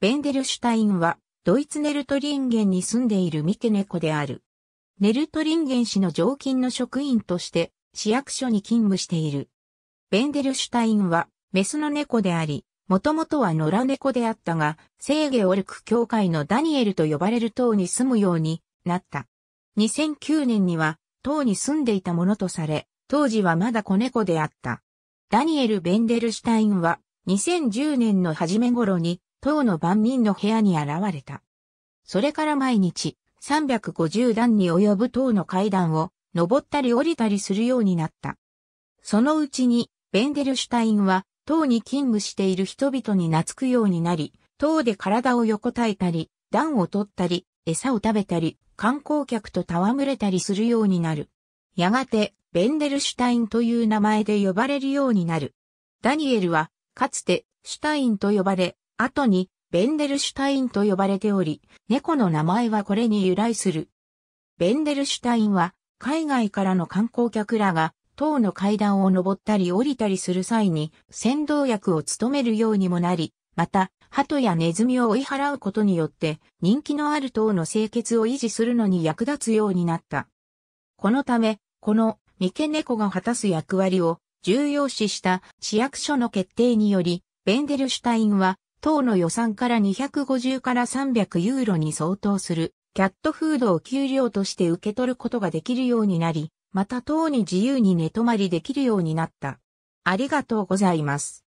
ベンデルシュタインは、ドイツネルトリンゲンに住んでいる三毛猫である。ネルトリンゲン市の常勤の職員として、市役所に勤務している。ベンデルシュタインは、メスの猫であり、もともとは野良猫であったが、聖ゲオルク教会のダニエルと呼ばれる塔に住むようになった。2009年には、塔に住んでいたものとされ、当時はまだ子猫であった。ダニエル・ベンデルシュタインは、2010年の初め頃に、塔の万人の部屋に現れた。それから毎日、350段に及ぶ塔の階段を登ったり降りたりするようになった。そのうちに、ベンデルシュタインは、塔に勤務している人々に懐くようになり、塔で体を横たえたり、暖を取ったり、餌を食べたり、観光客と戯れたりするようになる。やがて、ベンデルシュタインという名前で呼ばれるようになる。ダニエルは、かつて、シュタインと呼ばれ、後にベンデルシュタインと呼ばれており、猫の名前はこれに由来する。ベンデルシュタインは海外からの観光客らが塔の階段を登ったり降りたりする際に先導役を務めるようにもなり、また、鳩やネズミを追い払うことによって人気のある塔の清潔を維持するのに役立つようになった。このため、この三毛猫が果たす役割を重要視した市役所の決定により、ベンデルシュタインは党の予算から250から300ユーロに相当するキャットフードを給料として受け取ることができるようになり、また党に自由に寝泊まりできるようになった。ありがとうございます。